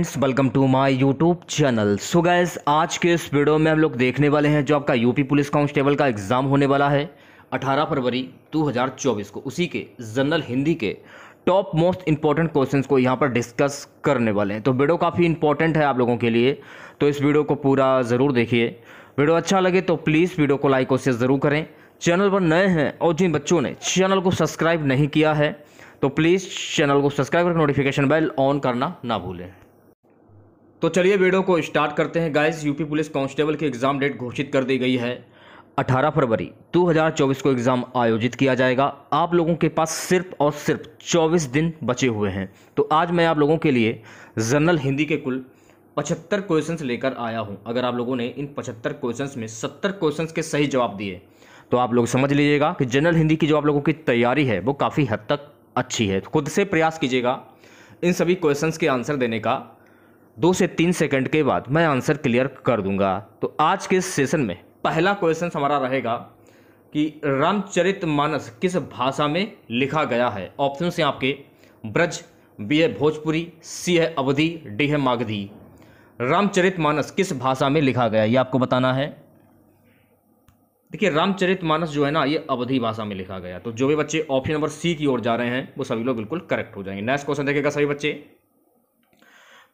friends welcome to my YouTube channel so guys आज के इस वीडियो में हम लोग देखने वाले हैं जो आपका यूपी पुलिस कांस्टेबल का एग्ज़ाम होने वाला है 18 फरवरी 2024 को उसी के जनरल हिंदी के टॉप मोस्ट इंपॉर्टेंट क्वेश्चंस को यहाँ पर डिस्कस करने वाले हैं तो वीडियो काफ़ी इंपॉर्टेंट है आप लोगों के लिए तो इस वीडियो को पूरा ज़रूर देखिए वीडियो अच्छा लगे तो प्लीज़ वीडियो को लाइक और शेयर ज़रूर करें चैनल पर नए हैं और जिन बच्चों ने चैनल को सब्सक्राइब नहीं किया है तो प्लीज़ चैनल को सब्सक्राइब करके नोटिफिकेशन बेल ऑन करना ना भूलें तो चलिए वीडियो को स्टार्ट करते हैं गाइस यूपी पुलिस कांस्टेबल की एग्ज़ाम डेट घोषित कर दी गई है 18 फरवरी 2024 को एग्ज़ाम आयोजित किया जाएगा आप लोगों के पास सिर्फ और सिर्फ 24 दिन बचे हुए हैं तो आज मैं आप लोगों के लिए जनरल हिंदी के कुल पचहत्तर क्वेश्चन लेकर आया हूँ अगर आप लोगों ने इन पचहत्तर क्वेश्चन में सत्तर क्वेश्चन के सही जवाब दिए तो आप लोग समझ लीजिएगा कि जनरल हिंदी की जो आप लोगों की तैयारी है वो काफ़ी हद तक अच्छी है तो खुद से प्रयास कीजिएगा इन सभी क्वेश्चंस के आंसर देने का दो से तीन सेकंड के बाद मैं आंसर क्लियर कर दूंगा तो आज के सेशन में पहला क्वेश्चन हमारा रहेगा कि रामचरित मानस किस भाषा में लिखा गया है ऑप्शन से आपके ब्रज बी है भोजपुरी सी है अवधि डी है मागधी रामचरित मानस किस भाषा में लिखा गया ये आपको बताना है देखिए रामचरित मानस जो है ना ये अवधि भाषा में लिखा गया तो जो भी बच्चे ऑप्शन नंबर सी की ओर जा रहे हैं वो सभी लोग बिल्कुल करेक्ट हो जाएंगे नेक्स्ट क्वेश्चन देखेगा सभी बच्चे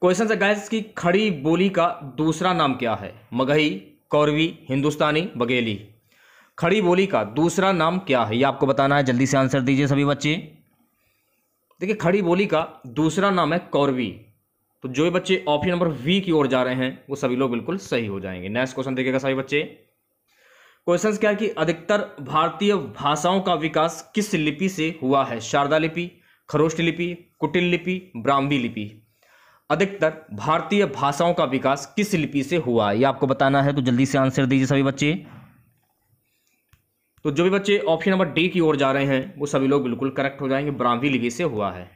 क्वेश्चन है गैस की खड़ी बोली का दूसरा नाम क्या है मगही कौरवी हिंदुस्तानी बघेली खड़ी बोली का दूसरा नाम क्या है ये आपको बताना है जल्दी से आंसर दीजिए सभी बच्चे देखिए खड़ी बोली का दूसरा नाम है कौरवी तो जो भी बच्चे ऑप्शन नंबर वी की ओर जा रहे हैं वो सभी लोग बिल्कुल सही हो जाएंगे नेक्स्ट क्वेश्चन देखिएगा सभी बच्चे क्वेश्चन क्या है कि अधिकतर भारतीय भाषाओं का विकास किस लिपि से हुआ है शारदा लिपि खरोष्ट लिपि कुटिल लिपि ब्राह्मी लिपि अधिकतर भारतीय भाषाओं का विकास किस लिपि से हुआ ये आपको बताना है तो जल्दी से आंसर दीजिए सभी बच्चे तो जो भी बच्चे ऑप्शन नंबर डी की ओर जा रहे हैं वो सभी लोग बिल्कुल करेक्ट हो जाएंगे ब्राह्मी लिपि से हुआ है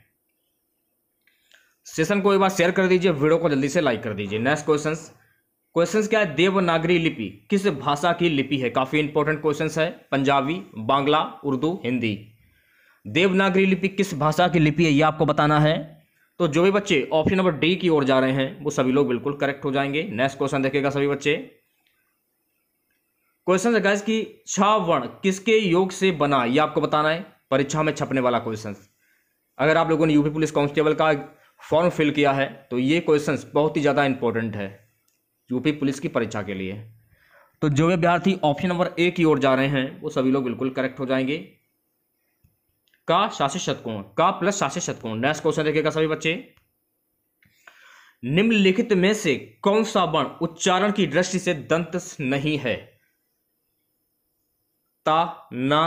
सेशन को एक बार शेयर कर दीजिए वीडियो को जल्दी से लाइक कर दीजिए नेक्स्ट क्वेश्चन क्वेश्चन क्या है देवनागरी लिपि किस भाषा की लिपि है काफ़ी इंपॉर्टेंट क्वेश्चन है पंजाबी बांग्ला उर्दू हिंदी देवनागरी लिपि किस भाषा की लिपि है ये आपको बताना है तो जो भी बच्चे ऑप्शन नंबर डी की ओर जा रहे हैं वो सभी लोग बिल्कुल करेक्ट हो जाएंगे नेक्स्ट क्वेश्चन देखेगा सभी बच्चे क्वेश्चन है गाइस छा वर्ण किसके योग से बना ये आपको बताना है परीक्षा में छपने वाला क्वेश्चन अगर आप लोगों ने यूपी पुलिस कांस्टेबल का फॉर्म फिल किया है तो ये क्वेश्चन बहुत ही ज़्यादा इंपॉर्टेंट है यूपी पुलिस की परीक्षा के लिए तो जो विद्यार्थी ऑप्शन नंबर ए की ओर जा रहे हैं वो सभी लोग बिल्कुल करेक्ट हो जाएंगे का शासित शतकोण का प्लस शासित शतकोण नेक्स्ट क्वेश्चन देखिएगा सभी बच्चे निम्नलिखित में से कौन सा वर्ण उच्चारण की दृष्टि से दंत नहीं है ता ना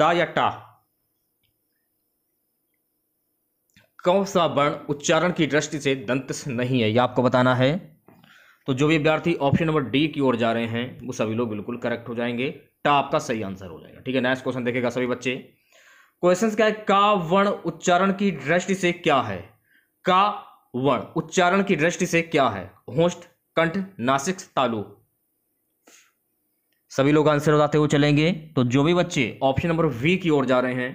दा या टा कौन सा वर्ण उच्चारण की दृष्टि से दंत नहीं है यह आपको बताना है तो जो भी विद्यार्थी ऑप्शन नंबर डी की ओर जा रहे हैं वो सभी लोग बिल्कुल करेक्ट हो जाएंगे टा आपका सही आंसर हो जाएगा ठीक है नेक्स्ट क्वेश्चन देखेगा सभी बच्चे क्वेश्चन क्या है का वर्ण उच्चारण की दृष्टि से क्या है का वर्ण उच्चारण की दृष्टि से क्या है होस्ट कंठ नासिक तालु सभी लोग आंसर बताते हुए चलेंगे तो जो भी बच्चे ऑप्शन नंबर वी की ओर जा रहे हैं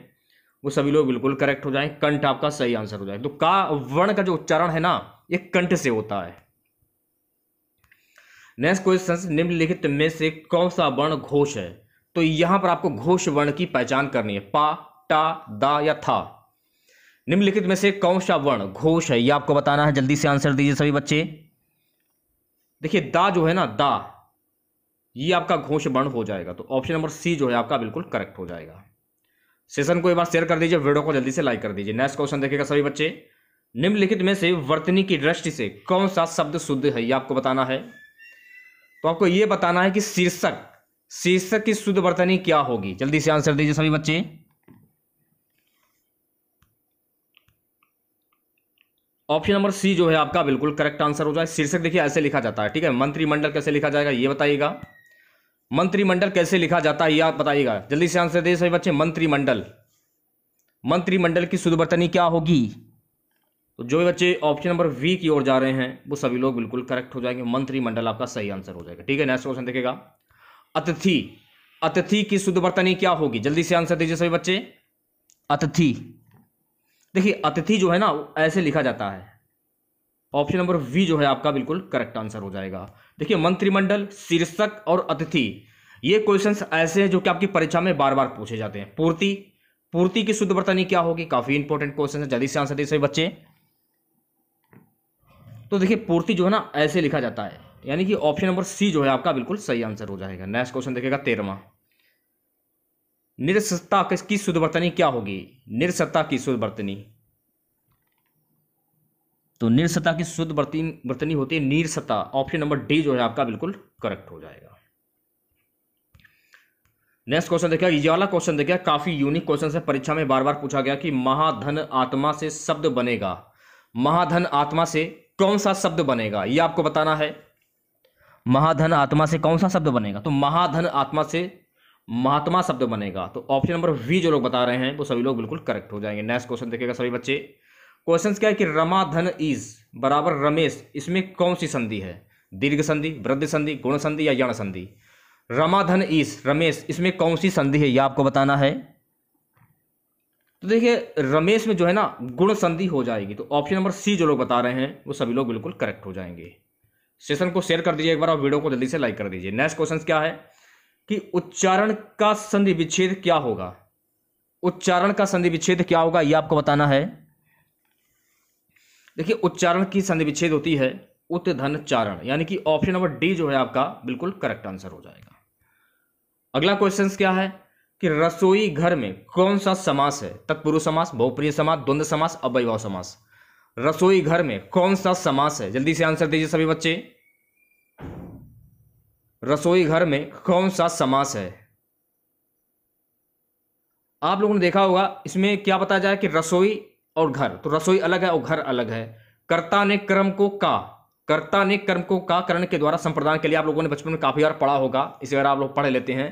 वो सभी लोग बिल्कुल करेक्ट हो जाए कंठ आपका सही आंसर हो जाए तो का वर्ण का जो उच्चारण है ना ये कंठ से होता है नेक्स्ट क्वेश्चन निम्नलिखित में से कौन सा वर्ण घोष है तो यहां पर आपको घोष वर्ण की पहचान करनी है पा टा दा या था निम्नलिखित में से कौन सा वर्ण घोष है यह आपको बताना है जल्दी से आंसर दीजिए सभी बच्चे देखिए दा जो है ना दा ये आपका घोष वर्ण हो जाएगा तो ऑप्शन नंबर सी जो है आपका बिल्कुल करेक्ट हो जाएगा सेशन को एक बार शेयर कर दीजिए वीडियो को जल्दी से लाइक कर दीजिए नेक्स्ट क्वेश्चन देखेगा सभी बच्चे निम्नलिखित में से वर्तनी की दृष्टि से कौन सा शब्द शुद्ध है यह आपको बताना है तो आपको यह बताना है कि शीर्षक शीर्षक की शुद्ध वर्तनी क्या होगी जल्दी से आंसर दीजिए सभी बच्चे ऑप्शन नंबर सी जो है आपका बिल्कुल करेक्ट आंसर हो जाए शीर्षक देखिए ऐसे लिखा जाता है ठीक है मंत्रिमंडल कैसे लिखा जाएगा ये बताइएगा मंत्रिमंडल कैसे लिखा जाता है ये आप बताइएगा जल्दी से आंसर दे सभी बच्चे मंत्रिमंडल मंत्रिमंडल की शुद्ध क्या होगी तो जो भी बच्चे ऑप्शन नंबर वी की ओर जा रहे हैं वो सभी लोग बिल्कुल करेक्ट हो जाएंगे मंत्रिमंडल आपका सही आंसर हो जाएगा ठीक है नेक्स्ट क्वेश्चन देखेगा अतिथि अतिथि की शुद्ध क्या होगी जल्दी से आंसर दीजिए सभी बच्चे अतिथि देखिए अतिथि जो है ना ऐसे लिखा जाता है ऑप्शन नंबर वी जो है आपका बिल्कुल करेक्ट आंसर हो जाएगा देखिए मंत्रिमंडल शीर्षक और अतिथि ये क्वेश्चंस ऐसे हैं जो कि आपकी परीक्षा में बार बार पूछे जाते हैं पूर्ति पूर्ति की शुद्ध वर्तनी क्या होगी काफी इंपॉर्टेंट क्वेश्चन है जल्दी से आंसर दे सभी बच्चे तो देखिए पूर्ति जो है ना ऐसे लिखा जाता है यानी कि ऑप्शन नंबर सी जो है आपका बिल्कुल सही आंसर हो जाएगा नेक्स्ट क्वेश्चन देखेगा तेरहवा निरसत्ता की शुद्ध वर्तनी क्या होगी निरसत्ता की शुद्ध वर्तनी तो निरसत्ता की शुद्ध वर्तनी होती है निरसत्ता ऑप्शन नंबर डी जो है आपका बिल्कुल करेक्ट हो जाएगा नेक्स्ट क्वेश्चन देखिए ये वाला क्वेश्चन देखिए काफी यूनिक क्वेश्चन है परीक्षा में बार बार पूछा गया कि महाधन आत्मा से शब्द बनेगा महाधन आत्मा से कौन सा शब्द बनेगा ये आपको बताना है महाधन आत्मा से कौन सा शब्द बनेगा तो महाधन आत्मा से महात्मा शब्द बनेगा तो ऑप्शन नंबर वी जो लोग बता रहे हैं वो सभी लोग बिल्कुल करेक्ट हो जाएंगे नेक्स्ट क्वेश्चन देखेगा सभी बच्चे क्वेश्चन क्या है कि रमा धन इज बराबर रमेश इसमें कौन सी संधि है दीर्घ संधि वृद्ध संधि गुण संधि या यण संधि रमाधन ईस रमेश इसमें कौन सी संधि है यह आपको बताना है तो देखिए रमेश में जो है ना गुण संधि हो जाएगी तो ऑप्शन नंबर सी जो लोग बता रहे हैं वो सभी लोग बिल्कुल करेक्ट हो जाएंगे सेशन को शेयर कर दीजिए एक बार और वीडियो को जल्दी से लाइक कर दीजिए नेक्स्ट क्वेश्चन क्या है कि उच्चारण का संधि विच्छेद क्या होगा उच्चारण का संधि विच्छेद क्या होगा यह आपको बताना है देखिए उच्चारण की संधि विच्छेद होती है उत धन चारण यानी कि ऑप्शन नंबर डी जो है आपका बिल्कुल करेक्ट आंसर हो जाएगा अगला क्वेश्चन क्या है कि रसोई घर में कौन सा समास है तत्पुरुष समास बहुप्रिय समास द्वंद्व समास अवैभव समास रसोई घर में कौन सा समास है जल्दी से आंसर दीजिए सभी बच्चे रसोई घर में कौन सा समास है आप लोगों ने देखा होगा इसमें क्या बताया जाए कि रसोई और घर तो रसोई अलग है और घर अलग है कर्ता ने कर्म को का कर्ता ने कर्म को का करण के द्वारा संप्रदान के लिए आप लोगों ने बचपन में काफी बार पढ़ा होगा इसे अगर आप लोग पढ़ लेते हैं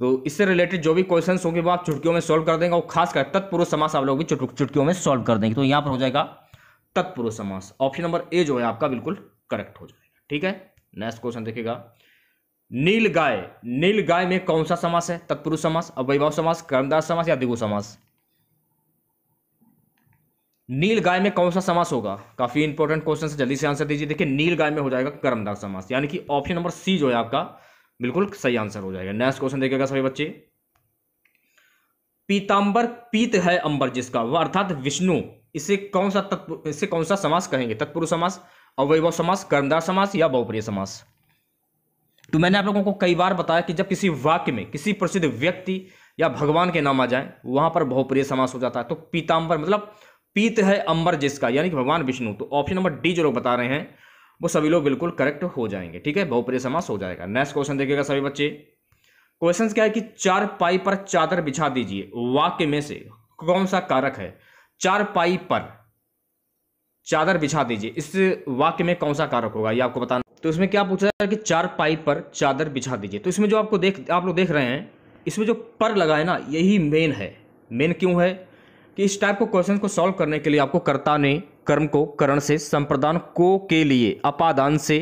तो इससे रिलेटेड जो भी क्वेश्चन होंगे वो आप चुटकियों में सॉल्व कर देंगे और खासकर तत्पुरुष समास आप लोग भी चुटकियों में सॉल्व कर देंगे तो यहां पर हो जाएगा तत्पुरुष समास ऑप्शन नंबर ए जो है आपका बिल्कुल करेक्ट हो जाएगा ठीक है नेक्स्ट क्वेश्चन देखिएगा नील गाय नील गाय में कौन सा समास है तत्पुरुष समास अवैभव समास कर्मदास समास या दिगु समास नील गाय में कौन सा समास होगा काफी इंपॉर्टेंट क्वेश्चन से जल्दी से आंसर दीजिए देखिए नील गाय में हो जाएगा कर्मदास समास यानी कि ऑप्शन नंबर सी जो है आपका बिल्कुल सही आंसर हो जाएगा नेक्स्ट क्वेश्चन देखेगा सभी बच्चे पीतांबर पीत है अंबर जिसका वह अर्थात विष्णु इसे कौन सा तत्व इसे कौन सा समास कहेंगे तत्पुरुष समास अवैभव समास कर्मदार समास या बहुप्रिय समास तो मैंने आप लोगों को कई बार बताया कि जब किसी वाक्य में किसी प्रसिद्ध व्यक्ति या भगवान के नाम आ जाए वहां पर बहुप्रिय समास हो जाता है तो पीताम्बर मतलब पीत है अंबर जिसका यानी कि भगवान विष्णु तो ऑप्शन नंबर डी जो लोग बता रहे हैं वो सभी लोग बिल्कुल करेक्ट हो जाएंगे ठीक है बहुप्रिय समास हो जाएगा नेक्स्ट क्वेश्चन देखिएगा सभी बच्चे क्वेश्चन क्या है कि चार पाई पर चादर बिछा दीजिए वाक्य में से कौन सा कारक है चार पाई पर चादर बिछा दीजिए इस वाक्य में कौन सा कारक होगा ये आपको बताना तो इसमें क्या पूछा है कि चार पाई पर चादर बिछा दीजिए तो इसमें जो आपको देख आप लोग देख रहे हैं इसमें जो पर लगा है ना यही मेन है मेन क्यों है कि इस टाइप को क्वेश्चन को सॉल्व करने के लिए आपको कर्ता ने कर्म को करण से संप्रदान को के लिए अपादान से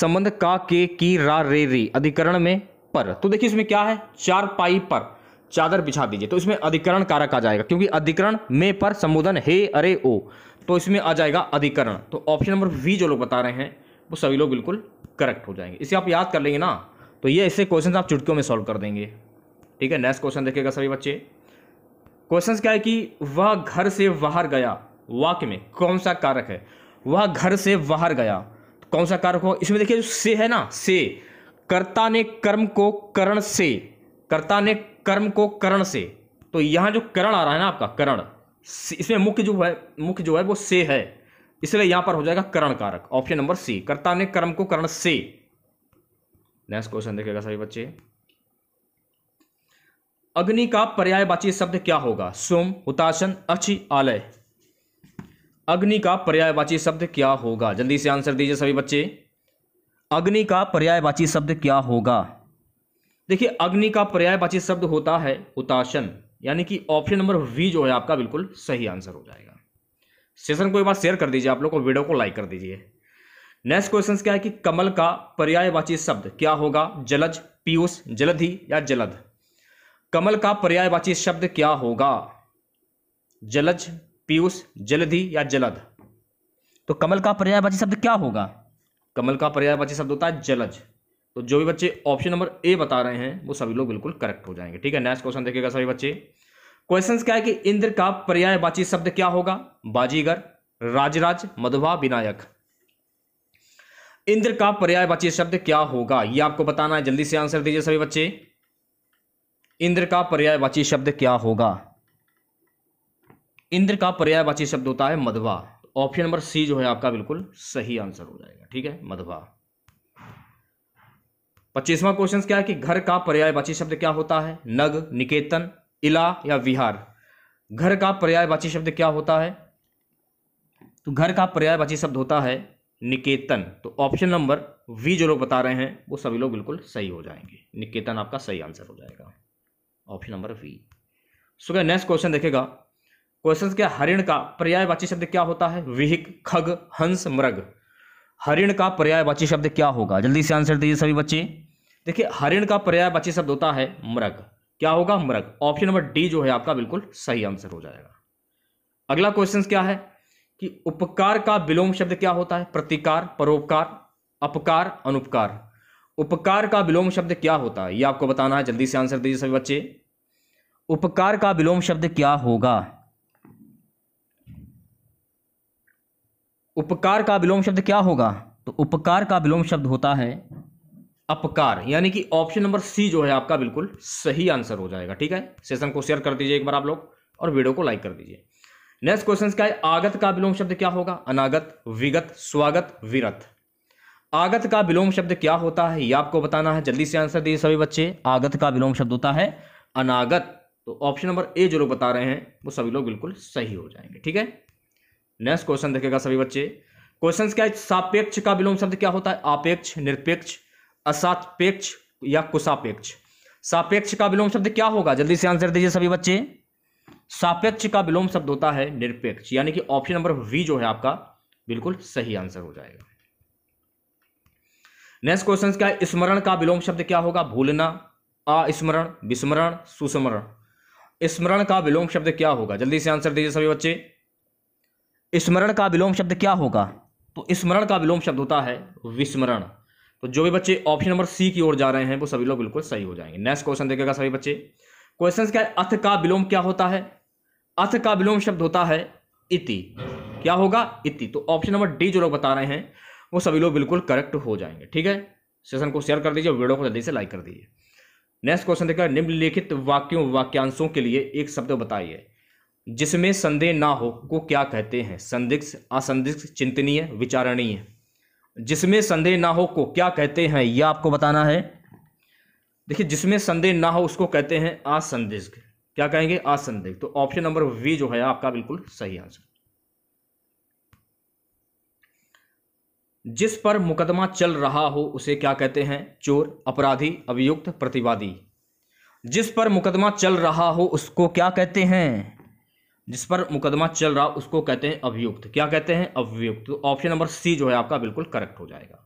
संबंध का के की रा रे री अधिकरण में पर तो देखिए इसमें क्या है चार पाई पर चादर बिछा दीजिए तो इसमें अधिकरण कारक आ जाएगा क्योंकि अधिकरण में पर संबोधन हे अरे ओ तो इसमें आ जाएगा अधिकरण तो ऑप्शन नंबर वी जो लोग बता रहे हैं वो सभी लोग बिल्कुल करेक्ट हो जाएंगे इसे आप याद कर लेंगे ना तो ये ऐसे क्वेश्चन आप चुटकियों में सॉल्व कर देंगे ठीक है नेक्स्ट क्वेश्चन देखिएगा सभी बच्चे क्वेश्चन क्या है कि वह घर से बाहर गया वाक्य में कौन सा कारक है वह घर से बाहर गया तो कौन सा कारक हो इसमें देखिए जो से है ना से कर्ता ने कर्म को करण से कर्ता ने कर्म को करण से तो यहां जो करण आ रहा है ना आपका करण इसमें मुख्य जो है मुख्य जो है वो से है इसलिए यहां पर हो जाएगा करण कारक ऑप्शन नंबर सी कर्ता ने कर्म को करण से नेक्स्ट क्वेश्चन देखेगा सभी बच्चे अग्नि का पर्यायवाची शब्द क्या होगा सोम हुताशन अच्छी आलय अग्नि का पर्यायवाची शब्द क्या होगा जल्दी से आंसर दीजिए सभी बच्चे अग्नि का पर्यायवाची शब्द क्या होगा देखिए अग्नि का पर्यायवाची शब्द होता है हुताशन यानी कि ऑप्शन नंबर वी जो है आपका बिल्कुल सही आंसर हो जाएगा सेशन को एक बार शेयर कर दीजिए आप लोग को वीडियो को लाइक कर दीजिए नेक्स्ट क्वेश्चन क्या है कि कमल का पर्यायवाची शब्द क्या होगा जलज पीयूष जलधि या जलद कमल का पर्यायवाची शब्द क्या होगा जलज पीयूष जलधि या जलद तो कमल का पर्यायवाची शब्द क्या होगा कमल का पर्यायवाची शब्द होता है जलज तो जो भी बच्चे ऑप्शन नंबर ए बता रहे हैं वो सभी लोग बिल्कुल करेक्ट हो जाएंगे ठीक है नेक्स्ट क्वेश्चन देखिएगा सभी बच्चे क्वेश्चन क्या है कि इंद्र का पर्यायवाची शब्द क्या होगा बाजीगर राजराज मधुवा विनायक इंद्र का पर्यायवाची शब्द क्या होगा यह आपको बताना है जल्दी से आंसर दीजिए सभी बच्चे इंद्र का पर्यायवाची शब्द क्या होगा इंद्र का पर्यायवाची शब्द होता है मधुवा ऑप्शन नंबर सी जो है आपका बिल्कुल सही आंसर हो जाएगा ठीक है मधुवा पच्चीसवा क्वेश्चन क्या है कि घर का पर्यायवाची शब्द क्या होता है नग निकेतन इला या विहार घर का पर्यायवाची शब्द क्या होता है तो घर का पर्यायवाची शब्द होता है निकेतन तो ऑप्शन नंबर वी जो लोग बता रहे हैं वो सभी लोग बिल्कुल सही हो जाएंगे निकेतन आपका सही आंसर हो जाएगा ऑप्शन नंबर वी सो क्या नेक्स्ट क्वेश्चन देखेगा क्वेश्चन क्या हरिण का पर्यायवाची शब्द क्या होता है विहिक खग हंस मृग हरिण का पर्यायवाची शब्द क्या होगा जल्दी से आंसर दीजिए सभी बच्चे देखिए हरिण का पर्यायवाची शब्द होता है मृग क्या होगा मृग ऑप्शन नंबर डी जो है आपका बिल्कुल सही आंसर हो जाएगा अगला क्वेश्चन क्या है कि उपकार का विलोम शब्द क्या होता है प्रतिकार परोपकार अपकार अनुपकार उपकार का विलोम शब्द क्या होता है ये आपको बताना है जल्दी से आंसर दीजिए सभी बच्चे उपकार का विलोम शब्द क्या होगा उपकार का विलोम शब्द क्या होगा तो उपकार का विलोम शब्द होता है अपकार यानी कि ऑप्शन नंबर सी जो है आपका बिल्कुल सही आंसर हो जाएगा ठीक है सेशन को शेयर कर दीजिए एक बार आप लोग और वीडियो को लाइक कर दीजिए नेक्स्ट क्वेश्चन क्या है आगत का विलोम शब्द क्या होगा अनागत विगत स्वागत विरत आगत का विलोम शब्द क्या होता है यह आपको बताना है जल्दी से आंसर दीजिए सभी बच्चे आगत का विलोम शब्द होता है अनागत तो ऑप्शन नंबर ए जो लोग बता रहे हैं वो सभी लोग बिल्कुल सही हो जाएंगे ठीक है नेक्स्ट क्वेश्चन देखेगा सभी बच्चे क्वेश्चन क्या है सापेक्ष का विलोम शब्द क्या होता है आपेक्ष निरपेक्ष असापेक्ष या कुसापेक्ष सापेक्ष का विलोम शब्द क्या होगा जल्दी से आंसर दीजिए सभी बच्चे सापेक्ष का विलोम शब्द होता है निरपेक्ष यानी कि ऑप्शन नंबर वी जो है आपका बिल्कुल सही आंसर हो जाएगा नेक्स्ट क्वेश्चन क्या है स्मरण का विलोम शब्द क्या होगा भूलना अस्मरण विस्मरण सुस्मरण स्मरण का विलोम शब्द क्या होगा जल्दी से आंसर दीजिए सभी बच्चे स्मरण का विलोम शब्द क्या होगा तो स्मरण का विलोम शब्द होता है विस्मरण तो जो भी बच्चे ऑप्शन नंबर सी की ओर जा रहे हैं वो सभी लोग बिल्कुल सही हो जाएंगे नेक्स्ट क्वेश्चन देखेगा सभी बच्चे क्वेश्चन क्या है अथ का विलोम क्या होता है अथ का विलोम शब्द होता है इति क्या होगा इति तो ऑप्शन नंबर डी जो लोग बता रहे हैं वो सभी लोग बिल्कुल करेक्ट हो जाएंगे ठीक है सेशन को शेयर कर दीजिए वीडियो को जल्दी से लाइक कर दीजिए नेक्स्ट क्वेश्चन देखा निम्नलिखित वाक्यों वाक्यांशों के लिए एक शब्द बताइए जिसमें संदेह ना हो को क्या कहते हैं संदिग्ध असंदिग्ध चिंतनीय विचारणीय जिसमें संदेह ना हो को क्या कहते हैं यह आपको बताना है देखिए जिसमें संदेह ना हो उसको कहते हैं असंदिग्ध क्या कहेंगे असंदिग्ध तो ऑप्शन नंबर वी जो है आपका बिल्कुल सही आंसर जिस पर मुकदमा चल रहा हो उसे क्या कहते हैं चोर अपराधी अभियुक्त प्रतिवादी जिस पर मुकदमा चल रहा हो उसको क्या कहते हैं जिस पर मुकदमा चल रहा उसको कहते हैं अभियुक्त क्या कहते हैं अभियुक्त ऑप्शन नंबर सी जो है आपका बिल्कुल करेक्ट हो जाएगा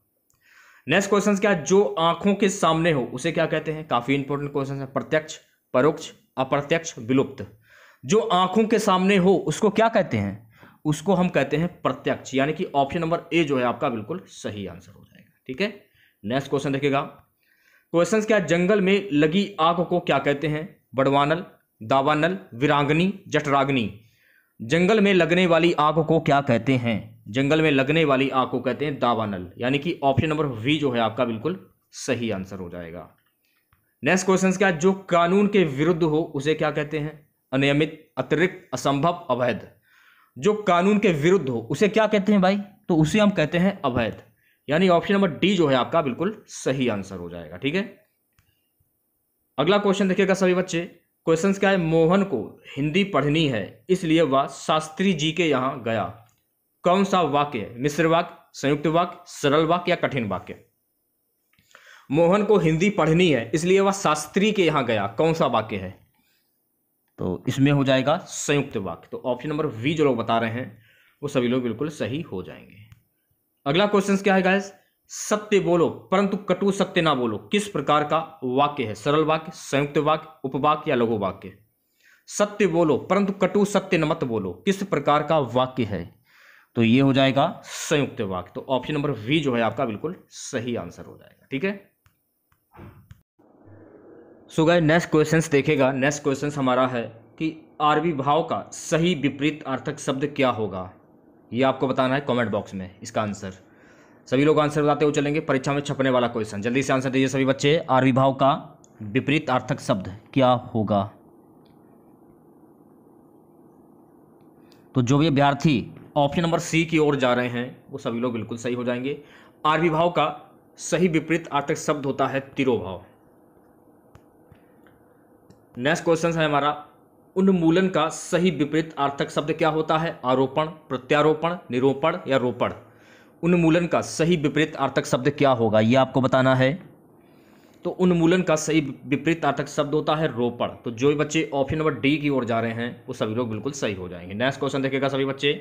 नेक्स्ट क्वेश्चन क्या जो आंखों के सामने हो उसे क्या कहते हैं काफी इंपोर्टेंट क्वेश्चन है प्रत्यक्ष परोक्ष अप्रत्यक्ष विलुप्त जो आंखों के सामने हो उसको क्या कहते हैं उसको हम कहते हैं प्रत्यक्ष यानी कि ऑप्शन नंबर ए जो है आपका बिल्कुल सही आंसर हो जाएगा ठीक है नेक्स्ट क्वेश्चन देखिएगा क्वेश्चन क्या जंगल में लगी आग को क्या कहते हैं बड़वानल दावानल वीरांगनी जटराग्नि जंगल में लगने वाली आग को क्या कहते हैं जंगल में लगने वाली आग को कहते हैं दावानल यानी कि ऑप्शन नंबर वी जो है आपका बिल्कुल सही आंसर हो जाएगा नेक्स्ट क्वेश्चन क्या जो कानून के विरुद्ध हो उसे क्या कहते हैं अनियमित अतिरिक्त असंभव अवैध जो कानून के विरुद्ध हो उसे क्या कहते हैं भाई तो उसे हम कहते हैं अवैध यानी ऑप्शन नंबर डी जो है आपका बिल्कुल सही आंसर हो जाएगा ठीक है अगला क्वेश्चन देखिएगा सभी बच्चे क्वेश्चन क्या है मोहन को हिंदी पढ़नी है इसलिए वह शास्त्री जी के यहाँ गया कौन सा वाक्य मिश्र वाक्य संयुक्त वाक्य सरल वाक्य या कठिन वाक्य मोहन को हिंदी पढ़नी है इसलिए वह शास्त्री के यहाँ गया कौन सा वाक्य है तो इसमें हो जाएगा संयुक्त वाक्य तो ऑप्शन नंबर वी जो लोग बता रहे हैं वो सभी लोग बिल्कुल सही हो जाएंगे अगला क्वेश्चन क्या है गायस सत्य बोलो परंतु कटु सत्य ना बोलो किस प्रकार का वाक्य है सरल वाक्य संयुक्त वाक्य उपवाक्य या लघु वाक्य सत्य बोलो परंतु कटु सत्य न मत बोलो किस प्रकार का वाक्य है तो ये हो जाएगा संयुक्त वाक्य तो ऑप्शन नंबर वी जो है आपका बिल्कुल सही आंसर हो जाएगा ठीक है सो गए नेक्स्ट क्वेश्चन देखेगा नेक्स्ट क्वेश्चन हमारा है कि आरवी भाव का सही विपरीत अर्थक शब्द क्या होगा ये आपको बताना है कमेंट बॉक्स में इसका आंसर सभी लोग आंसर बताते हुए चलेंगे परीक्षा में छपने वाला क्वेश्चन जल्दी से आंसर दीजिए सभी बच्चे विभाव का विपरीत आर्थक शब्द क्या होगा तो जो भी अभ्यार्थी ऑप्शन नंबर सी की ओर जा रहे हैं वो सभी लोग बिल्कुल सही हो जाएंगे आविर्भाव का सही विपरीत आर्थक शब्द होता है तिरोभाव नेक्स्ट क्वेश्चन है हमारा उन्मूलन का सही विपरीत आर्थक शब्द क्या होता है आरोपण प्रत्यारोपण निरूपण या रोपण उन्मूलन का सही विपरीत आर्थक शब्द क्या होगा ये आपको बताना है तो उन्मूलन का सही विपरीत आर्थक शब्द होता है रोपण तो जो भी बच्चे ऑप्शन नंबर डी की ओर जा रहे हैं वो सभी लोग बिल्कुल सही हो जाएंगे नेक्स्ट क्वेश्चन देखेगा सभी बच्चे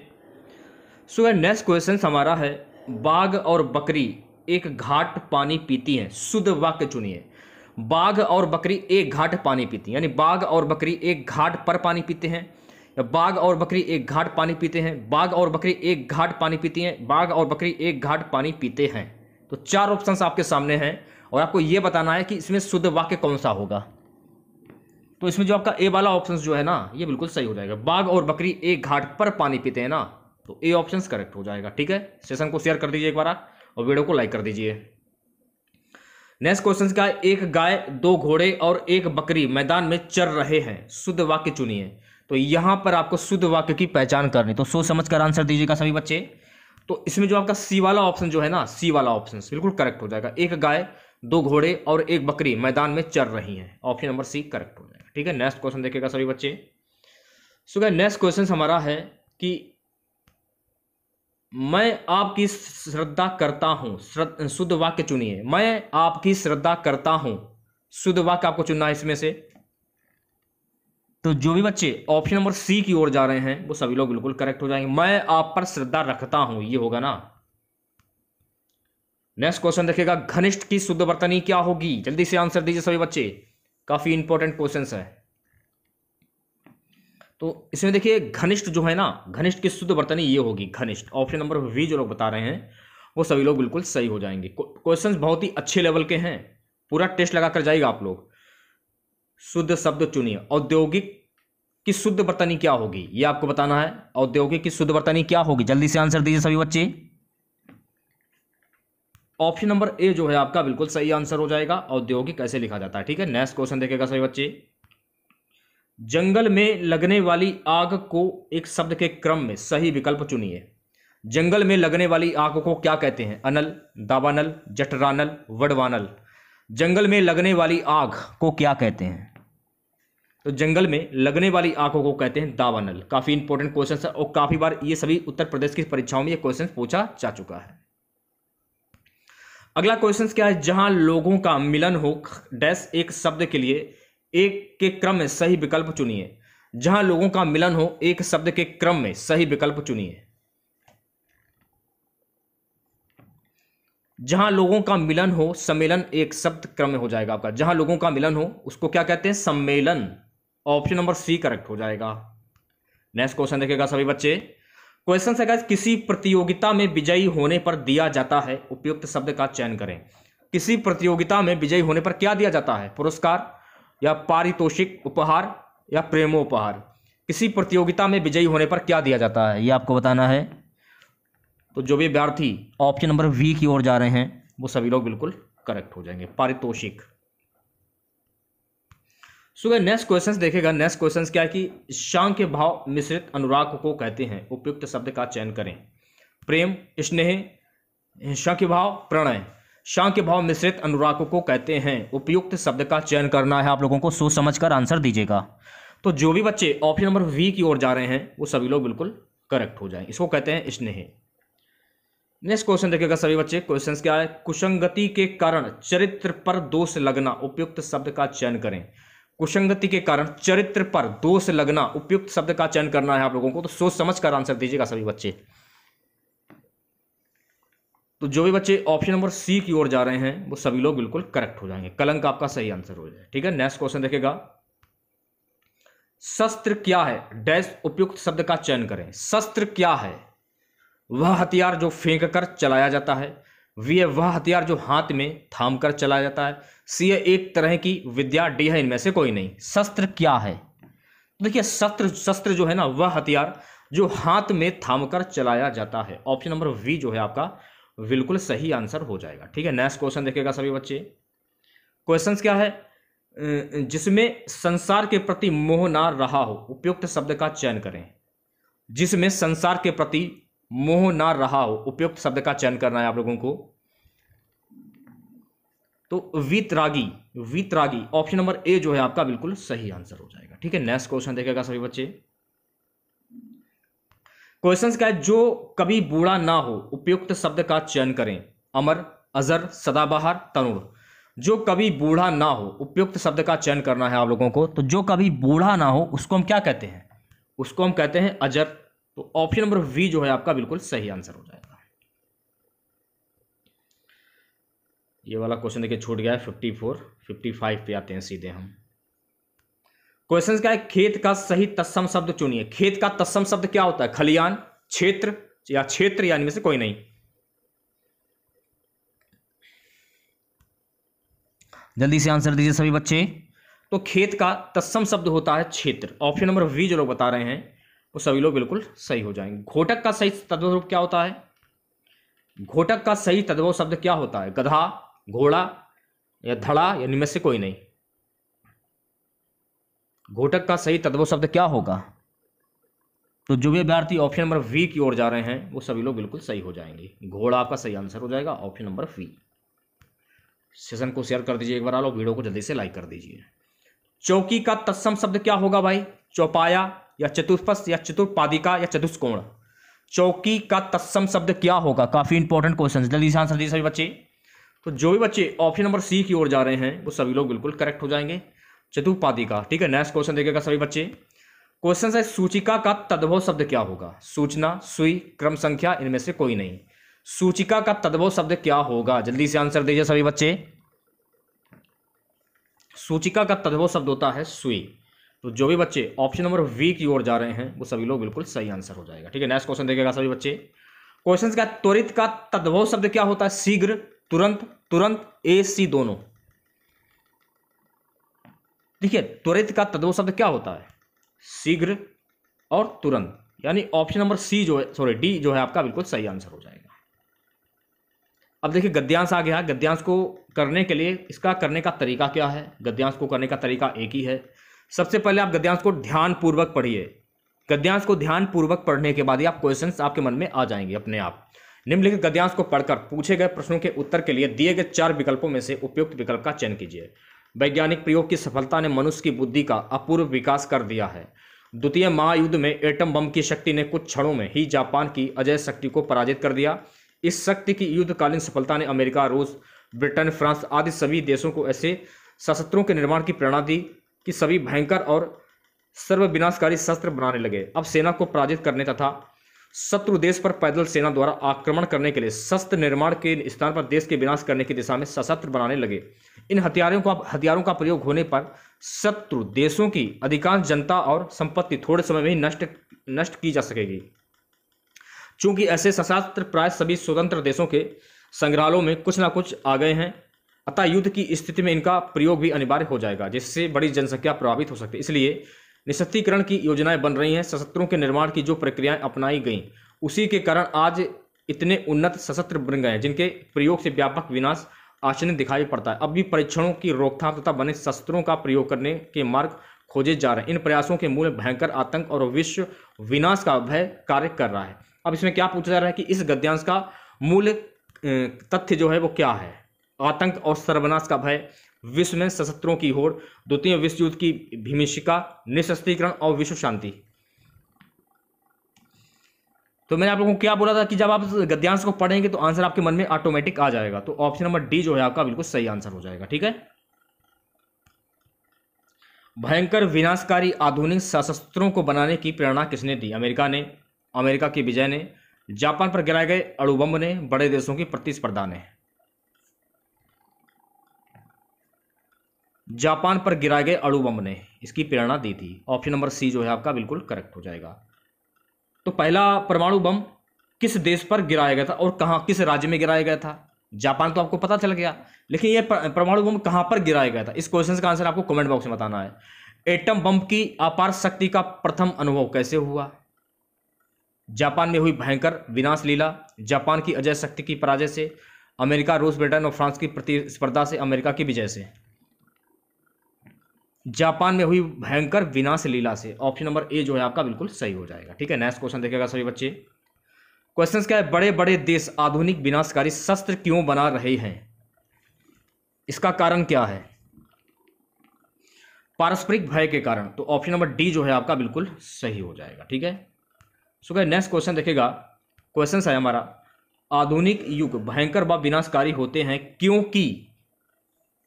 सो so, नेक्स्ट क्वेश्चन हमारा है बाघ और बकरी एक घाट पानी पीती हैं शुद्ध वाक्य चुनिए बाघ और बकरी एक घाट पानी पीती हैं यानी बाघ और बकरी एक घाट पर पानी पीते हैं बाघ और बकरी एक घाट पानी पीते हैं बाघ और बकरी एक घाट पानी पीती हैं बाघ और बकरी एक घाट पानी पीते हैं तो चार ऑप्शंस आपके सामने हैं और आपको ये बताना है कि इसमें शुद्ध वाक्य कौन सा होगा तो इसमें जो आपका ए वाला ऑप्शन जो है ना ये बिल्कुल सही हो जाएगा बाघ और बकरी एक घाट पर पानी पीते हैं ना तो ए ऑप्शन करेक्ट हो जाएगा ठीक है सेशन को शेयर कर दीजिए एक बार और वीडियो को लाइक कर दीजिए नेक्स्ट क्वेश्चन का एक गाय दो घोड़े और एक बकरी मैदान में चर रहे हैं शुद्ध वाक्य चुनिए तो यहाँ पर आपको शुद्ध वाक्य की पहचान करनी तो सोच समझ कर आंसर दीजिएगा सभी बच्चे तो इसमें जो आपका सी वाला ऑप्शन जो है ना सी वाला ऑप्शन बिल्कुल करेक्ट हो जाएगा एक गाय दो घोड़े और एक बकरी मैदान में चर रही हैं ऑप्शन नंबर सी करेक्ट हो जाएगा ठीक है नेक्स्ट क्वेश्चन देखेगा सभी बच्चे सो क्या नेक्स्ट क्वेश्चन हमारा है कि मैं आपकी श्रद्धा करता हूँ शुद्ध वाक्य चुनिए मैं आपकी श्रद्धा करता हूँ शुद्ध वाक्य आपको चुनना है इसमें से तो जो भी बच्चे ऑप्शन नंबर सी की ओर जा रहे हैं वो सभी लोग बिल्कुल करेक्ट हो जाएंगे मैं आप पर श्रद्धा रखता हूं ये होगा ना नेक्स्ट क्वेश्चन देखिएगा घनिष्ठ की शुद्ध वर्तनी क्या होगी जल्दी से आंसर दीजिए सभी बच्चे काफी इंपॉर्टेंट क्वेश्चन है तो इसमें देखिए घनिष्ठ जो है ना घनिष्ठ की शुद्ध वर्तनी ये होगी घनिष्ठ ऑप्शन नंबर वी जो लोग बता रहे हैं वो सभी लोग बिल्कुल सही हो जाएंगे क्वेश्चंस बहुत ही अच्छे लेवल के हैं पूरा टेस्ट लगा कर जाएगा आप लोग शुद्ध शब्द चुनिए औद्योगिक की शुद्ध वर्तनी क्या होगी ये आपको बताना है औद्योगिक की शुद्ध वर्तनी क्या होगी जल्दी से आंसर दीजिए सभी बच्चे ऑप्शन नंबर ए जो है आपका बिल्कुल सही आंसर हो जाएगा औद्योगिक कैसे लिखा जाता है ठीक है नेक्स्ट क्वेश्चन देखेगा सभी बच्चे जंगल में लगने वाली आग को एक शब्द के क्रम में सही विकल्प चुनिए जंगल में लगने वाली आग को क्या कहते हैं अनल दावानल जटरानल वडवानल जंगल में लगने वाली आग को क्या कहते हैं तो जंगल में लगने वाली आंखों को कहते हैं दावानल काफ़ी इंपॉर्टेंट क्वेश्चन है और काफ़ी बार ये सभी उत्तर प्रदेश की परीक्षाओं में ये क्वेश्चन पूछा जा चुका है अगला क्वेश्चन क्या है जहां लोगों का मिलन हो डैश एक शब्द के लिए एक के क्रम में सही विकल्प चुनिए जहां लोगों का मिलन हो एक शब्द के क्रम में सही विकल्प चुनिए जहां लोगों का मिलन हो सम्मेलन एक शब्द क्रम में हो जाएगा आपका जहां लोगों का मिलन हो उसको क्या कहते हैं सम्मेलन ऑप्शन नंबर सी करेक्ट हो जाएगा नेक्स्ट क्वेश्चन देखेगा सभी बच्चे क्वेश्चन से गैस किसी प्रतियोगिता में विजयी होने पर दिया जाता है उपयुक्त शब्द का चयन करें किसी प्रतियोगिता में विजयी होने पर क्या दिया जाता है पुरस्कार या पारितोषिक उपहार या प्रेमोपहार किसी प्रतियोगिता में विजयी होने पर क्या दिया जाता है ये आपको बताना है तो जो भी अभ्यर्थी ऑप्शन नंबर वी की ओर जा रहे हैं वो सभी लोग बिल्कुल करेक्ट हो जाएंगे पारितोषिक सो नेक्स्ट क्वेश्चन देखेगा नेक्स्ट क्वेश्चन क्या है कि शांग के भाव मिश्रित अनुराग को कहते हैं उपयुक्त शब्द का चयन करें प्रेम स्नेह शांग के भाव प्रणय शांग के भाव मिश्रित अनुराग को कहते हैं उपयुक्त शब्द का चयन करना है आप लोगों को सोच समझ कर आंसर दीजिएगा तो जो भी बच्चे ऑप्शन नंबर वी की ओर जा रहे हैं वो सभी लोग बिल्कुल करेक्ट हो जाए इसको कहते हैं स्नेह नेक्स्ट क्वेश्चन देखिएगा सभी बच्चे क्वेश्चन क्या है कुशंगति के कारण चरित्र पर दोष लगना उपयुक्त शब्द का चयन करें कुशंगति के कारण चरित्र पर दोष लगना उपयुक्त शब्द का चयन करना है आप लोगों को तो सोच समझ कर आंसर दीजिएगा सभी बच्चे तो जो भी बच्चे ऑप्शन नंबर सी की ओर जा रहे हैं वो सभी लोग बिल्कुल करेक्ट हो जाएंगे कलंक आपका सही आंसर हो जाए ठीक है नेक्स्ट क्वेश्चन देखेगा शस्त्र क्या है डैश उपयुक्त शब्द का चयन करें शस्त्र क्या है वह हथियार जो फेंक कर चलाया जाता है वी वह हथियार जो हाथ में थाम कर चलाया जाता है सी एक तरह की विद्या डी है इनमें से कोई नहीं शस्त्र क्या है देखिए शस्त्र शस्त्र जो है ना वह हथियार जो हाथ में थाम कर चलाया जाता है ऑप्शन नंबर वी जो है आपका बिल्कुल सही आंसर हो जाएगा ठीक है नेक्स्ट क्वेश्चन देखेगा सभी बच्चे क्वेश्चन क्या है जिसमें संसार के प्रति मोह ना रहा हो उपयुक्त शब्द का चयन करें जिसमें संसार के प्रति मोह ना रहा हो उपयुक्त शब्द का चयन करना है आप लोगों को तो वितरागी वितरागी ऑप्शन नंबर ए जो है आपका बिल्कुल सही आंसर हो जाएगा ठीक है नेक्स्ट क्वेश्चन देखेगा सभी बच्चे क्वेश्चन का है जो कभी बूढ़ा ना हो उपयुक्त शब्द का चयन करें अमर अजर सदाबहार तनुर जो कभी बूढ़ा ना हो उपयुक्त शब्द का चयन करना है आप लोगों को तो जो कभी बूढ़ा ना हो उसको हम क्या कहते हैं उसको हम कहते हैं अजर तो ऑप्शन नंबर वी जो है आपका बिल्कुल सही आंसर हो जाएगा ये वाला क्वेश्चन देखिए छूट गया है फिफ्टी फोर फिफ्टी फाइव पे आते हैं सीधे हम क्वेश्चन क्या है खेत का सही तत्सम शब्द चुनिए खेत का तत्सम शब्द क्या होता है खलियान क्षेत्र या क्षेत्र यानी में से कोई नहीं जल्दी से आंसर दीजिए सभी बच्चे तो खेत का तत्सम शब्द होता है क्षेत्र ऑप्शन नंबर वी जो लोग बता रहे हैं वो सभी लोग बिल्कुल सही हो जाएंगे घोटक का सही तद्भव रूप क्या होता है घोटक का सही तद्भव शब्द क्या होता है गधा घोड़ा या धड़ा या निमें से कोई नहीं घोटक का सही तद्भव शब्द क्या होगा तो जो भी अभ्यार्थी ऑप्शन नंबर वी की ओर जा रहे हैं वो सभी लोग बिल्कुल सही हो जाएंगे घोड़ा आपका सही आंसर हो जाएगा ऑप्शन नंबर वी सेशन को शेयर कर दीजिए एक बार आलो वीडियो को जल्दी से लाइक कर दीजिए चौकी का तत्सम शब्द क्या होगा भाई चौपाया या चतुष्पथ या चतुर्पादिका या चतुष्कोण चौकी का तत्सम शब्द क्या होगा काफ़ी इंपॉर्टेंट क्वेश्चन जल्दी से आंसर दिए सभी बच्चे तो जो भी बच्चे ऑप्शन नंबर सी की ओर जा रहे हैं वो सभी लोग बिल्कुल करेक्ट हो जाएंगे चतुर्पादिका ठीक है नेक्स्ट क्वेश्चन देखेगा सभी बच्चे क्वेश्चन है सूचिका का तद्भव शब्द क्या होगा सूचना सुई क्रम संख्या इनमें से कोई नहीं सूचिका का तद्भव शब्द क्या होगा जल्दी से आंसर दीजिए सभी बच्चे सूचिका का तद्भव शब्द होता है सुई तो जो भी बच्चे ऑप्शन नंबर वी की ओर जा रहे हैं वो सभी लोग बिल्कुल सही आंसर हो जाएगा ठीक है नेक्स्ट क्वेश्चन देखेगा सभी बच्चे क्वेश्चन का त्वरित का तद्भव शब्द क्या होता है शीघ्र तुरंत तुरंत ए सी दोनों देखिए त्वरित का तद्भव शब्द क्या होता है शीघ्र और तुरंत यानी ऑप्शन नंबर सी जो है सॉरी डी जो है आपका बिल्कुल सही आंसर हो जाएगा अब देखिए गद्यांश आ गया गद्यांश को करने के लिए इसका करने का तरीका क्या है गद्यांश को करने का तरीका एक ही है सबसे पहले आप गद्यांश को ध्यानपूर्वक पढ़िए गद्यांश को ध्यानपूर्वक पढ़ने के बाद ही आप क्वेश्चन आपके मन में आ जाएंगे अपने आप निम्नलिखित गद्यांश को पढ़कर पूछे गए प्रश्नों के उत्तर के लिए दिए गए चार विकल्पों में से उपयुक्त विकल्प का चयन कीजिए वैज्ञानिक प्रयोग की सफलता ने मनुष्य की बुद्धि का अपूर्व विकास कर दिया है द्वितीय महायुद्ध में एटम बम की शक्ति ने कुछ क्षणों में ही जापान की अजय शक्ति को पराजित कर दिया इस शक्ति की युद्धकालीन सफलता ने अमेरिका रूस ब्रिटेन फ्रांस आदि सभी देशों को ऐसे सशस्त्रों के निर्माण की प्रेरणा दी कि सभी भयंकर और सर्व विनाशकारी शस्त्र बनाने लगे अब सेना को पराजित करने तथा शत्रु देश पर पैदल सेना द्वारा आक्रमण करने के लिए शस्त्र निर्माण के स्थान पर देश के विनाश करने की दिशा में सशस्त्र बनाने लगे इन हथियारों का हथियारों का प्रयोग होने पर शत्रु देशों की अधिकांश जनता और संपत्ति थोड़े समय में ही नष्ट नष्ट की जा सकेगी चूंकि ऐसे सशस्त्र प्राय सभी स्वतंत्र देशों के संग्रहालयों में कुछ ना कुछ आ गए हैं अतः युद्ध की स्थिति में इनका प्रयोग भी अनिवार्य हो जाएगा जिससे बड़ी जनसंख्या प्रभावित हो सकती है इसलिए निशक्तिकरण की योजनाएं बन रही हैं सशस्त्रों के निर्माण की जो प्रक्रियाएं अपनाई गई उसी के कारण आज इतने उन्नत सशस्त्र बन गए हैं जिनके प्रयोग से व्यापक विनाश आचरण दिखाई पड़ता है अब भी परीक्षणों की रोकथाम तथा बने शस्त्रों का प्रयोग करने के मार्ग खोजे जा रहे हैं इन प्रयासों के मूल भयंकर आतंक और विश्व विनाश का भय कार्य कर रहा है अब इसमें क्या पूछा जा रहा है कि इस गद्यांश का मूल तथ्य जो है वो क्या है आतंक और सर्वनाश का भय विश्व में सशस्त्रों की होड़ द्वितीय विश्व युद्ध की भीमिशिका निशस्त्रीकरण और विश्व शांति तो मैंने आप लोगों को क्या बोला था कि जब आप गद्यांश को पढ़ेंगे तो आंसर आपके मन में ऑटोमेटिक आ जाएगा तो ऑप्शन नंबर डी जो है आपका बिल्कुल सही आंसर हो जाएगा ठीक है भयंकर विनाशकारी आधुनिक सशस्त्रों को बनाने की प्रेरणा किसने दी अमेरिका ने अमेरिका की विजय ने जापान पर गिराए गए अड़ुबंब ने बड़े देशों की प्रतिस्पर्धा ने जापान पर गिराए गए अड़ु बम ने इसकी प्रेरणा दी थी ऑप्शन नंबर सी जो है आपका बिल्कुल करेक्ट हो जाएगा तो पहला परमाणु बम किस देश पर गिराया गया था और कहाँ किस राज्य में गिराया गया था जापान तो आपको पता चल गया लेकिन यह परमाणु बम कहाँ पर गिराया गया था इस क्वेश्चन का आंसर आपको कमेंट बॉक्स में बताना है एटम बम की अपार शक्ति का प्रथम अनुभव कैसे हुआ जापान में हुई भयंकर विनाश लीला जापान की अजय शक्ति की पराजय से अमेरिका रूस ब्रिटेन और फ्रांस की प्रतिस्पर्धा से अमेरिका की विजय से जापान में हुई भयंकर विनाश लीला से ऑप्शन नंबर ए जो है आपका बिल्कुल सही हो जाएगा ठीक है नेक्स्ट क्वेश्चन देखेगा सभी बच्चे क्वेश्चन क्या है बड़े बड़े देश आधुनिक विनाशकारी शस्त्र क्यों बना रहे हैं इसका कारण क्या है पारस्परिक भय के कारण तो ऑप्शन नंबर डी जो है आपका बिल्कुल सही हो जाएगा ठीक है सो क्या नेक्स्ट क्वेश्चन देखेगा क्वेश्चन है हमारा आधुनिक युग भयंकर व विनाशकारी होते हैं क्योंकि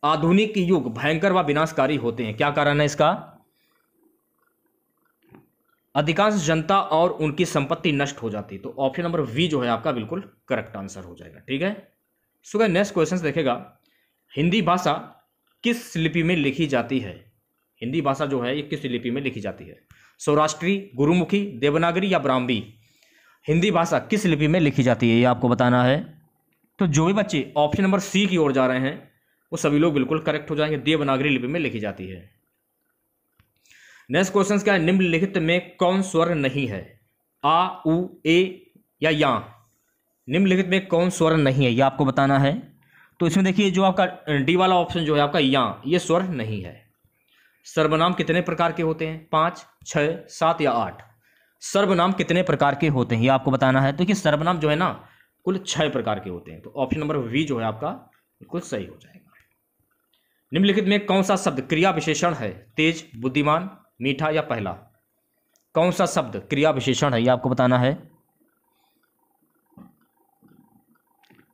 आधुनिक युग भयंकर व विनाशकारी होते हैं क्या कारण है इसका अधिकांश जनता और उनकी संपत्ति नष्ट हो जाती है तो ऑप्शन नंबर वी जो है आपका बिल्कुल करेक्ट आंसर हो जाएगा ठीक है सो नेक्स्ट क्वेश्चन देखेगा हिंदी भाषा किस लिपि में लिखी जाती है हिंदी भाषा जो है ये किस लिपि में लिखी जाती है सौराष्ट्री गुरुमुखी देवनागरी या ब्राह्मी हिंदी भाषा किस लिपि में लिखी जाती है ये आपको बताना है तो जो भी बच्चे ऑप्शन नंबर सी की ओर जा रहे हैं वो सभी लोग बिल्कुल करेक्ट हो जाएंगे देवनागरी लिपि में लिखी जाती है नेक्स्ट क्वेश्चन क्या है निम्नलिखित में कौन स्वर नहीं है आ उ ए या या निम्नलिखित में कौन स्वर नहीं है यह आपको बताना है तो इसमें देखिए जो आपका डी वाला ऑप्शन जो है आपका या ये स्वर नहीं है सर्वनाम कितने प्रकार के होते हैं पाँच छः सात या आठ सर्वनाम कितने प्रकार के होते हैं ये आपको बताना है तो देखिए सर्वनाम जो है ना कुल छः प्रकार के होते हैं तो ऑप्शन नंबर वी जो है आपका बिल्कुल सही हो जाएगा निम्नलिखित में कौन सा शब्द क्रिया विशेषण है तेज बुद्धिमान मीठा या पहला कौन सा शब्द क्रिया विशेषण है ये आपको बताना है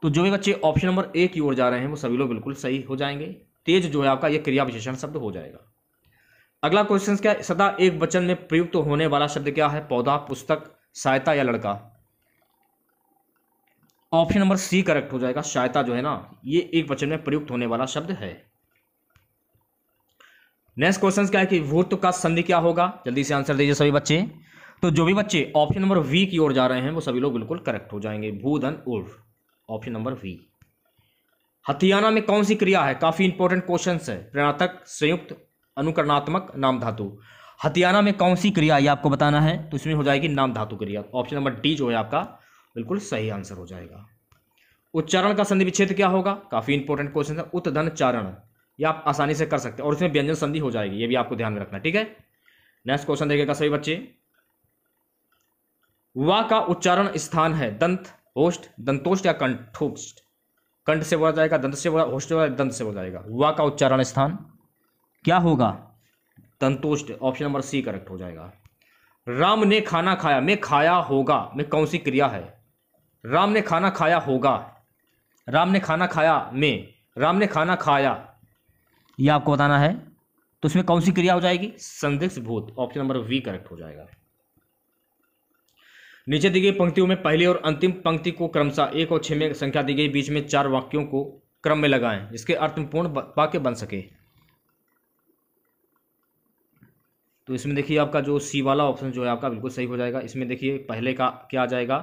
तो जो भी बच्चे ऑप्शन नंबर ए की ओर जा रहे हैं वो सभी लोग बिल्कुल सही हो जाएंगे तेज जो है आपका ये क्रिया विशेषण शब्द हो जाएगा अगला क्वेश्चन क्या सदा एक वचन में प्रयुक्त तो होने वाला शब्द क्या है पौधा पुस्तक सहायता या लड़का ऑप्शन नंबर सी करेक्ट हो जाएगा सहायता जो है ना ये एक वचन में प्रयुक्त होने वाला शब्द है नेक्स्ट क्वेश्चन क्या है कि वोट का संधि क्या होगा जल्दी से आंसर दीजिए सभी बच्चे तो जो भी बच्चे ऑप्शन नंबर वी की ओर जा रहे हैं वो सभी लोग बिल्कुल करेक्ट हो जाएंगे भूधन उर्फ ऑप्शन नंबर वी हथियाना में कौन सी क्रिया है काफी इंपॉर्टेंट क्वेश्चन है प्रणातक संयुक्त अनुकरणात्मक नाम धातु हथियाना में कौन सी क्रिया ये आपको बताना है तो इसमें हो जाएगी नाम धातु क्रिया ऑप्शन नंबर डी जो है आपका बिल्कुल सही आंसर हो जाएगा उच्चारण का संधि विच्छेद क्या होगा काफी इंपोर्टेंट क्वेश्चन है उत्तन चारण ये आप आसानी से कर सकते हैं और इसमें व्यंजन संधि हो जाएगी ये भी आपको ध्यान में रखना ठीक है नेक्स्ट क्वेश्चन देखेगा सभी बच्चे वा का उच्चारण स्थान है दंत होस्ट दंतोष्ट या कंठोष्ट कंठ से बोला जाएगा दंत से बोला होस्ट से दंत से बोला जाएगा वा का उच्चारण स्थान क्या होगा दंतोष्ट ऑप्शन नंबर सी करेक्ट हो जाएगा राम ने खाना खाया मैं खाया होगा में कौन सी क्रिया है राम ने खाना खाया होगा राम ने खाना खाया मैं राम ने खाना खाया ये आपको बताना है तो इसमें कौन सी क्रिया हो जाएगी संदिग्ध भूत ऑप्शन नंबर वी करेक्ट हो जाएगा नीचे दी गई पंक्तियों में पहली और अंतिम पंक्ति को क्रमशः एक और छह में संख्या दी गई बीच में चार वाक्यों को क्रम में लगाएं जिसके अर्थपूर्ण वाक्य बन सके तो इसमें देखिए आपका जो सी वाला ऑप्शन जो है आपका बिल्कुल सही हो जाएगा इसमें देखिए पहले का क्या आ जाएगा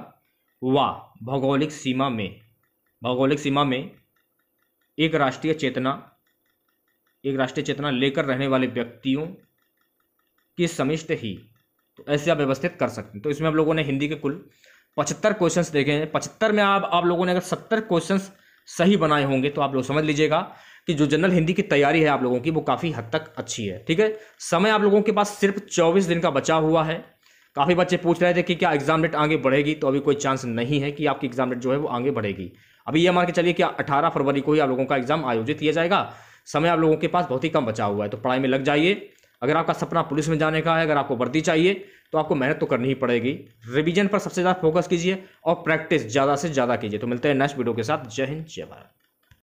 वा भौगोलिक सीमा में भौगोलिक सीमा में एक राष्ट्रीय चेतना एक राष्ट्रीय चेतना लेकर रहने वाले व्यक्तियों की समिष्ट ही तो ऐसे आप व्यवस्थित कर सकते हैं तो इसमें आप लोगों ने हिंदी के कुल पचहत्तर क्वेश्चंस देखे हैं पचहत्तर में आप आप लोगों ने अगर सत्तर क्वेश्चंस सही बनाए होंगे तो आप लोग समझ लीजिएगा कि जो जनरल हिंदी की तैयारी है आप लोगों की वो काफ़ी हद तक अच्छी है ठीक है समय आप लोगों के पास सिर्फ चौबीस दिन का बचा हुआ है काफ़ी बच्चे पूछ रहे थे कि क्या एग्जाम डेट आगे बढ़ेगी तो अभी कोई चांस नहीं है कि आपकी एग्जाम डेट जो है वो आगे बढ़ेगी अभी ये मान के चलिए कि अठारह फरवरी को ही आप लोगों का एग्जाम आयोजित किया जाएगा समय आप लोगों के पास बहुत ही कम बचा हुआ है तो पढ़ाई में लग जाइए अगर आपका सपना पुलिस में जाने का है अगर आपको वर्दी चाहिए तो आपको मेहनत तो करनी ही पड़ेगी रिवीजन पर सबसे ज़्यादा फोकस कीजिए और प्रैक्टिस ज़्यादा से ज़्यादा कीजिए तो मिलते हैं नेक्स्ट वीडियो के साथ जय हिंद जय भारत